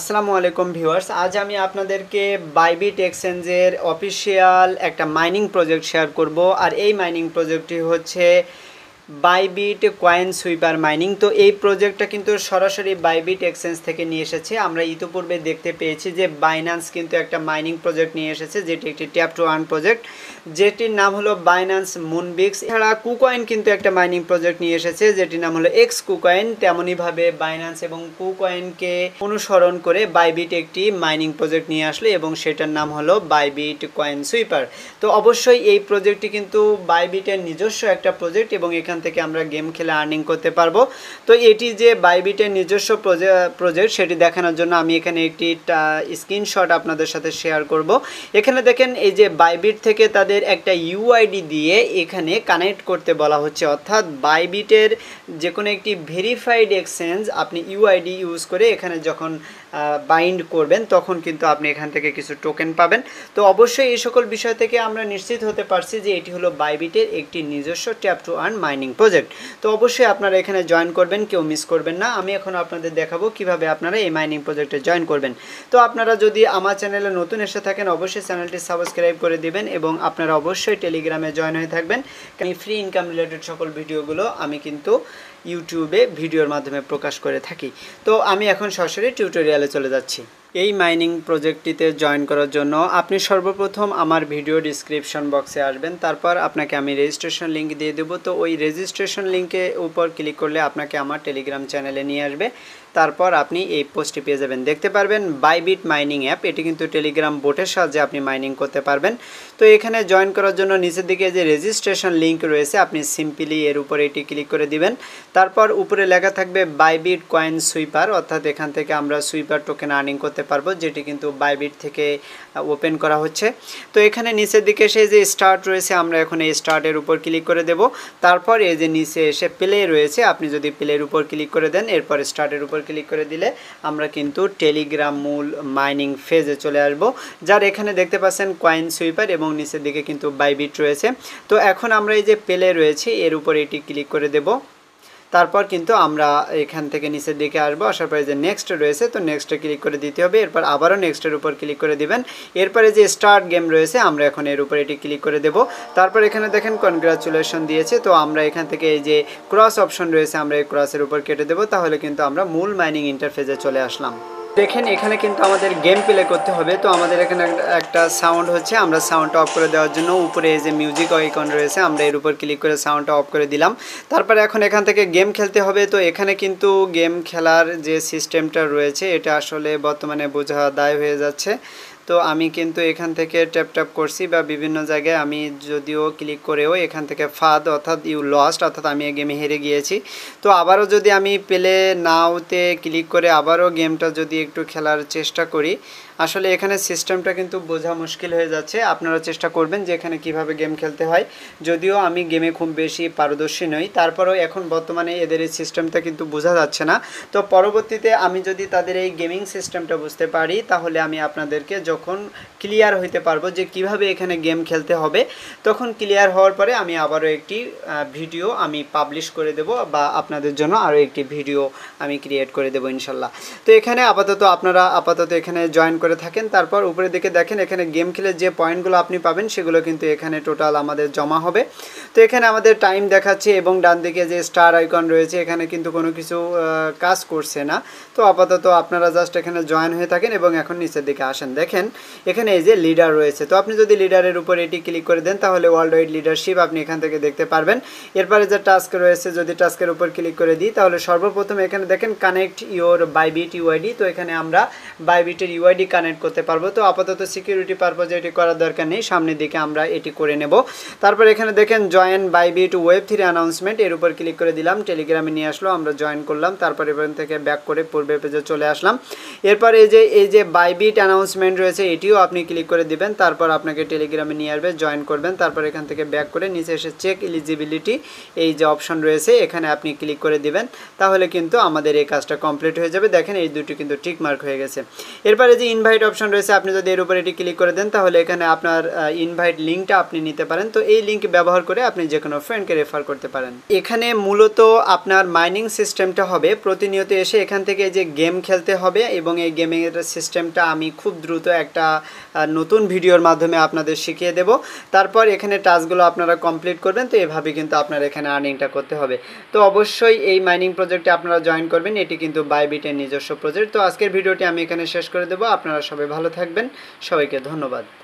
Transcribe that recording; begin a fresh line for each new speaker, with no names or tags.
আসসালামু আলাইকুম ভিউয়ার্স আজ আমি আপনাদেরকে বাইবিট এক্সচেঞ্জের অফিসিয়াল একটা মাইনিং প্রজেক্ট শেয়ার করব আর এই মাইনিং প্রজেক্টটি হচ্ছে বাইবিট কয়েন সুইপার মাইনিং তো এই প্রজেক্টটা কিন্তু সরাসরি বাইবিট এক্সচেঞ্জ থেকে নিয়ে এসেছে আমরা ইতিপূর্বে দেখতে পেয়েছি যে বাইন্যান্স কিন্তু একটা মাইনিং প্রজেক্ট নিয়ে এসেছে যেটি একটি ট্যাপ টু আর্ন প্রজেক্ট যেটির নাম হলো বাইন্যান্স মুনবিক্স এছাড়া কুকয়েন কিন্তু একটা মাইনিং প্রজেক্ট নিয়ে এসেছে যেটির নাম হলো এক্স কুকয়েন তেমনইভাবে বাইন্যান্স এবং কুকয়েনকে অনুসরণ করে বাইবিট একটি মাইনিং প্রজেক্ট নিয়ে আসলো এবং সেটার নাম হলো বাইবিট কয়েন সুইপার তো অবশ্যই এই প্রজেক্টটি কিন্তু বাইবিটের নিজস্ব একটা প্রজেক্ট এবং এখান থেকে আমরা গেম খেলে আর্নিং করতে পারবো তো এটি যে বাইবিটের নিজস্ব প্রজেক্ট সেটি দেখানোর জন্য আমি এখানে একটি স্ক্রিনশট আপনাদের সাথে শেয়ার করব এখানে দেখেন এই যে বাইবিট থেকে তাদের একটা ইউআইডি দিয়ে এখানে কানেক্ট করতে বলা হচ্ছে অর্থাৎ বাইবিটের যে কোনো একটি ভেরিফাইড এক্সচেঞ্জ আপনি ইউআইডি ইউজ করে এখানে যখন বাইন্ড করবেন তখন কিন্তু আপনি এখান থেকে কিছু টোকেন পাবেন তো অবশ্যই এই সকল বিষয় থেকে আমরা নিশ্চিত হতে পারছি যে এটি হলো বাইবিটের একটি নিজস্ব tap to earn mine training project তো অবশ্যই আপনারা এখানে জয়েন করবেন কেউ মিস করবেন না আমি এখন আপনাদের দেখাবো কিভাবে আপনারা এই মাইনিং প্রজেক্টে জয়েন করবেন তো আপনারা যদি আমার চ্যানেলে নতুন এসে থাকেন অবশ্যই চ্যানেলটি সাবস্ক্রাইব করে দিবেন এবং আপনারা অবশ্যই টেলিগ্রামে জয়েন হয়ে থাকবেন আমি ফ্রি ইনকাম রিলেটেড সকল ভিডিওগুলো আমি কিন্তু ইউটিউবে ভিডিওর মাধ্যমে প্রকাশ করে থাকি তো আমি এখন সরাসরি টিউটোরিয়ালে চলে যাচ্ছি এই মাইনিং প্রজেক্টটিতে জয়েন করার জন্য আপনি সর্বপ্রথম আমার ভিডিও ডিসক্রিপশন বক্সে আসবেন তারপর আপনাকে আমি রেজিস্ট্রেশন লিঙ্ক দিয়ে দেবো তো ওই রেজিস্ট্রেশন লিঙ্কে উপর ক্লিক করলে আপনাকে আমার টেলিগ্রাম চ্যানেলে নিয়ে আসবে তারপর আপনি এই পোস্টটি পেয়ে যাবেন দেখতে পারবেন বাইবিট মাইনিং অ্যাপ এটি কিন্তু টেলিগ্রাম বোটের সাহায্যে আপনি মাইনিং করতে পারবেন তো এখানে জয়েন করার জন্য নিচের দিকে যে রেজিস্ট্রেশন লিঙ্ক রয়েছে আপনি সিম্পলি এর উপরে এটি ক্লিক করে দিবেন তারপর উপরে লেখা থাকবে বাইবিট কয়েন সুইপার অর্থাৎ এখান থেকে আমরা সুইপার টোকেন আর্নিং করতে করতে পারবো যেটি কিন্তু বাইবিট থেকে ওপেন করা হচ্ছে তো এখানে নিচের দিকে সে যে স্টার্ট রয়েছে আমরা এখন এই স্টার্টের উপর ক্লিক করে দেব তারপর এই যে নিচে এসে প্লে রয়েছে আপনি যদি প্লের উপর ক্লিক করে দেন এরপর স্টার্টের উপর ক্লিক করে দিলে আমরা কিন্তু টেলিগ্রাম মূল মাইনিং ফেজে চলে আসবো যার এখানে দেখতে পাচ্ছেন কয়েন সুইপার এবং নিচের দিকে কিন্তু বাইবিট রয়েছে তো এখন আমরা এই যে প্লে রয়েছে এর উপর এটি ক্লিক করে দেবো তারপর কিন্তু আমরা এখান থেকে নিচের দিকে আসবো আসার পরে যে নেক্সট রয়েছে তো নেক্সটে ক্লিক করে দিতে হবে এরপর আবারও নেক্সটের উপর ক্লিক করে দিবেন এরপরে যে স্টার্ট গেম রয়েছে আমরা এখন এর উপর এটি ক্লিক করে দেব তারপর এখানে দেখেন কনগ্রাচুলেশন দিয়েছে তো আমরা এখান থেকে এই যে ক্রস অপশন রয়েছে আমরা এই ক্রসের উপর কেটে দেবো তাহলে কিন্তু আমরা মূল মাইনিং ইন্টারফেসে চলে আসলাম দেখেন এখানে কিন্তু আমাদের গেম প্লে করতে হবে তো আমাদের এখানে একটা সাউন্ড হচ্ছে আমরা সাউন্ডটা অফ করে দেওয়ার জন্য উপরে যে মিউজিক আইকন রয়েছে আমরা এর উপর ক্লিক করে সাউন্ডটা অফ করে দিলাম তারপরে এখন এখান থেকে গেম খেলতে হবে তো এখানে কিন্তু গেম খেলার যে সিস্টেমটা রয়েছে এটা আসলে বর্তমানে বোঝা দায় হয়ে যাচ্ছে তো আমি কিন্তু এখান থেকে ট্যাপ ট্যাপ করছি বা বিভিন্ন জায়গায় আমি যদিও ক্লিক করেও এখান থেকে ফাদ অর্থাৎ ইউ লস্ট অর্থাৎ আমি এই গেমে হেরে গিয়েছি তো আবারও যদি আমি প্লে নাওতে ক্লিক করে আবারও গেমটা যদি একটু খেলার চেষ্টা করি আসলে এখানে সিস্টেমটা কিন্তু বোঝা মুশকিল হয়ে যাচ্ছে আপনারা চেষ্টা করবেন যে এখানে কিভাবে গেম খেলতে হয় যদিও আমি গেমে খুব বেশি পারদর্শী নই তারপরেও এখন বর্তমানে এদের এই সিস্টেমটা কিন্তু বোঝা যাচ্ছে না তো পরবর্তীতে আমি যদি তাদের এই গেমিং সিস্টেমটা বুঝতে পারি তাহলে আমি আপনাদেরকে যখন ক্লিয়ার হইতে পারবো যে কিভাবে এখানে গেম খেলতে হবে তখন ক্লিয়ার হওয়ার পরে আমি আবারও একটি ভিডিও আমি পাবলিশ করে দেব বা আপনাদের জন্য আরও একটি ভিডিও আমি ক্রিয়েট করে দেবো ইনশাল্লাহ তো এখানে আপাতত আপনারা আপাতত এখানে জয়েন করে করে থাকেন তারপর উপরের দিকে দেখেন এখানে গেম খেলে যে পয়েন্টগুলো আপনি পাবেন সেগুলো কিন্তু এখানে টোটাল আমাদের জমা হবে তো এখানে আমাদের টাইম দেখাচ্ছে এবং ডান দিকে যে স্টার আইকন রয়েছে এখানে কিন্তু কোনো কিছু কাজ করছে না তো আপাতত আপনারা জাস্ট এখানে জয়েন হয়ে থাকেন এবং এখন নিচের দিকে আসেন দেখেন এখানে এই যে লিডার রয়েছে তো আপনি যদি লিডারের উপর এটি ক্লিক করে দেন তাহলে ওয়ার্ল্ড ওয়াইড লিডারশিপ আপনি এখান থেকে দেখতে পারবেন এরপরে যে টাস্ক রয়েছে যদি টাস্কের উপর ক্লিক করে দিই তাহলে সর্বপ্রথম এখানে দেখেন কানেক্ট ইউর বাইবিট ইউআইডি তো এখানে আমরা বাইবিটের ইউআইডি কানেক্ট করতে পারবো তো আপাতত সিকিউরিটি পারপোজে এটি করার দরকার নেই সামনের দিকে আমরা এটি করে নেব তারপর এখানে দেখেন join Bybit to web three announcement এর উপর ক্লিক করে দিলাম টেলিগ্রামে নিয়ে আসলো আমরা জয়েন করলাম তারপর এখান থেকে ব্যাক করে পূর্বে পেজে চলে আসলাম এরপর এই যে এই যে বাইবিট অ্যানাউন্সমেন্ট রয়েছে এটিও আপনি ক্লিক করে দিবেন তারপর আপনাকে টেলিগ্রামে নিয়ে আসবে জয়েন করবেন তারপর এখান থেকে ব্যাক করে নিচে এসে চেক এলিজিবিলিটি এই যে অপশন রয়েছে এখানে আপনি ক্লিক করে দিবেন তাহলে কিন্তু আমাদের এই কাজটা কমপ্লিট হয়ে যাবে দেখেন এই দুটি কিন্তু টিক মার্ক হয়ে গেছে এরপরে যে ইনভাইট অপশন রয়েছে আপনি যদি এর উপর এটি ক্লিক করে দেন তাহলে এখানে আপনার ইনভাইট লিঙ্কটা আপনি নিতে পারেন তো এই লিঙ্ক ব্যবহার করে আপনি যে কোনো ফ্রেন্ডকে রেফার করতে পারেন এখানে মূলত আপনার মাইনিং সিস্টেমটা হবে প্রতিনিয়ত এসে এখান থেকে যে গেম খেলতে হবে এবং এই গেমিংয়ের সিস্টেমটা আমি খুব দ্রুত একটা নতুন ভিডিওর মাধ্যমে আপনাদের শিখিয়ে দেব তারপর এখানে টাস্কগুলো আপনারা কমপ্লিট করবেন তো এভাবে কিন্তু আপনার এখানে আর্নিংটা করতে হবে তো অবশ্যই এই মাইনিং প্রজেক্টে আপনারা জয়েন করবেন এটি কিন্তু বাইবিটের নিজস্ব প্রজেক্ট তো আজকের ভিডিওটি আমি এখানে শেষ করে দেবো আপনার আপনারা সবাই ভালো থাকবেন সবাইকে ধন্যবাদ